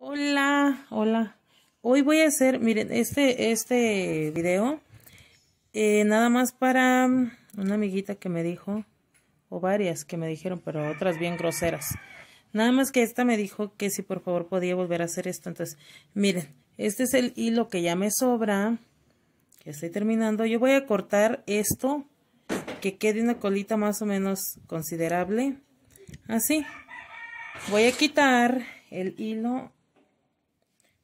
Hola, hola. Hoy voy a hacer, miren, este, este video, eh, nada más para mm, una amiguita que me dijo, o varias que me dijeron, pero otras bien groseras. Nada más que esta me dijo que si por favor podía volver a hacer esto. Entonces, miren, este es el hilo que ya me sobra, que estoy terminando. Yo voy a cortar esto, que quede una colita más o menos considerable. Así. Voy a quitar el hilo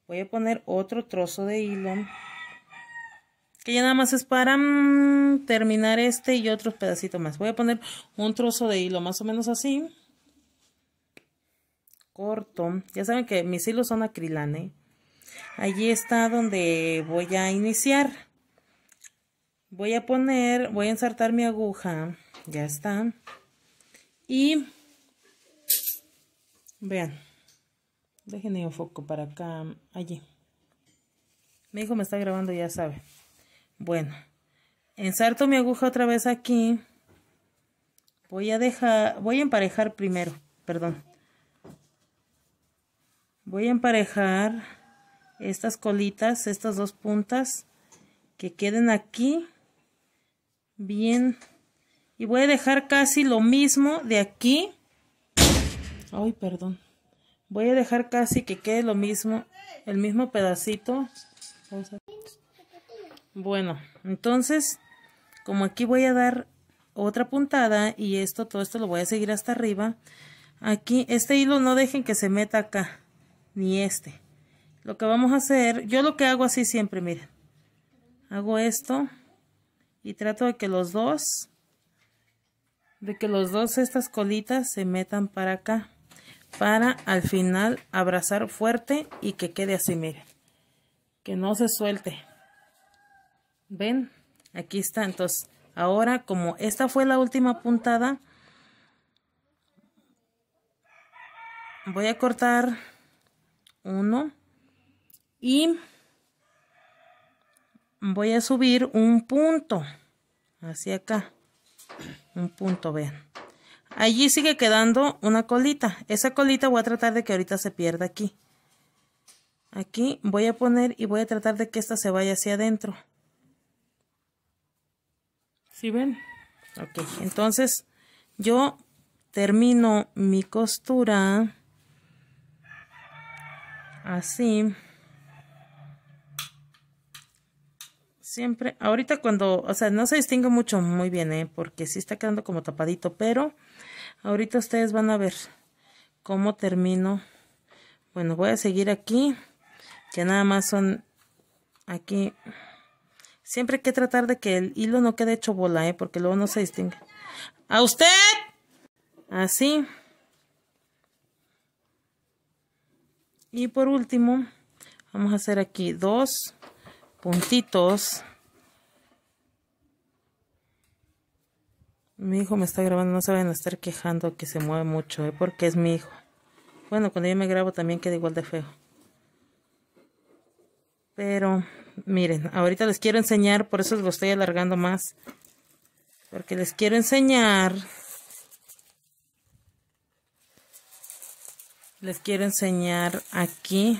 voy a poner otro trozo de hilo que ya nada más es para mm, terminar este y otros pedacitos más voy a poner un trozo de hilo más o menos así corto ya saben que mis hilos son acrilane allí está donde voy a iniciar voy a poner voy a ensartar mi aguja ya está y vean Déjenme foco para acá, allí. Mi hijo me está grabando, ya sabe. Bueno, ensarto mi aguja otra vez aquí. Voy a dejar, voy a emparejar primero, perdón. Voy a emparejar estas colitas, estas dos puntas que queden aquí bien. Y voy a dejar casi lo mismo de aquí. Ay, perdón. Voy a dejar casi que quede lo mismo, el mismo pedacito. Bueno, entonces, como aquí voy a dar otra puntada y esto, todo esto lo voy a seguir hasta arriba. Aquí, este hilo no dejen que se meta acá, ni este. Lo que vamos a hacer, yo lo que hago así siempre, miren. Hago esto y trato de que los dos, de que los dos estas colitas se metan para acá para al final abrazar fuerte y que quede así, miren, que no se suelte. ¿Ven? Aquí está, entonces, ahora como esta fue la última puntada, voy a cortar uno y voy a subir un punto hacia acá un punto vean Allí sigue quedando una colita. Esa colita voy a tratar de que ahorita se pierda aquí. Aquí voy a poner y voy a tratar de que esta se vaya hacia adentro. ¿Sí ven? Ok, entonces yo termino mi costura así. Siempre, ahorita cuando, o sea, no se distingue mucho muy bien, ¿eh? Porque sí está quedando como tapadito, pero ahorita ustedes van a ver cómo termino. Bueno, voy a seguir aquí, que nada más son aquí. Siempre hay que tratar de que el hilo no quede hecho bola, ¿eh? Porque luego no se distingue. ¡A usted! Así. Y por último, vamos a hacer aquí dos puntitos. Mi hijo me está grabando, no se vayan a estar quejando que se mueve mucho, ¿eh? porque es mi hijo. Bueno, cuando yo me grabo también queda igual de feo. Pero, miren, ahorita les quiero enseñar, por eso lo estoy alargando más. Porque les quiero enseñar. Les quiero enseñar aquí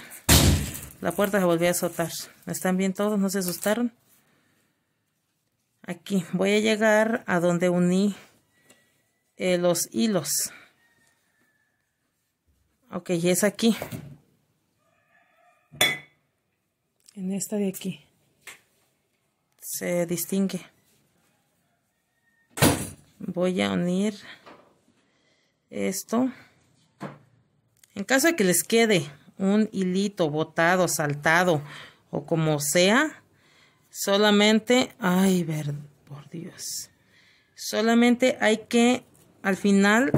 la puerta se volvió a azotar. ¿Están bien todos? ¿No se asustaron? Aquí voy a llegar a donde uní eh, los hilos. Ok, es aquí. En esta de aquí. Se distingue. Voy a unir esto. En caso de que les quede un hilito botado, saltado o como sea, solamente, ay, ver, por Dios, solamente hay que al final,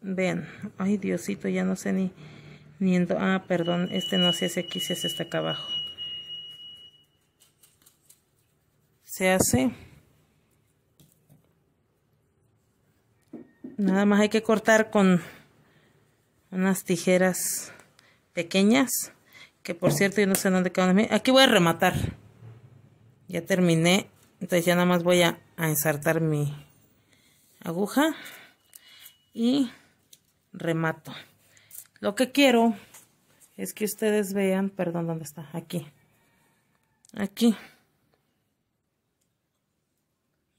ven, ay Diosito, ya no sé ni, ni, ah, perdón, este no se hace aquí, se hace hasta acá abajo. Se hace. Nada más hay que cortar con unas tijeras pequeñas, que por cierto yo no sé dónde quedan Aquí voy a rematar. Ya terminé, entonces ya nada más voy a, a ensartar mi aguja y remato. Lo que quiero es que ustedes vean, perdón, ¿dónde está? Aquí. Aquí.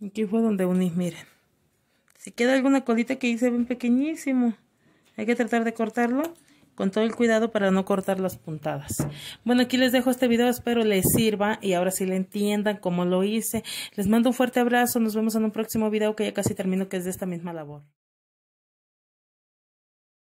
Aquí fue donde uní, miren. Si queda alguna colita que hice bien pequeñísimo. Hay que tratar de cortarlo con todo el cuidado para no cortar las puntadas. Bueno, aquí les dejo este video, espero les sirva y ahora sí le entiendan cómo lo hice. Les mando un fuerte abrazo, nos vemos en un próximo video que ya casi termino que es de esta misma labor.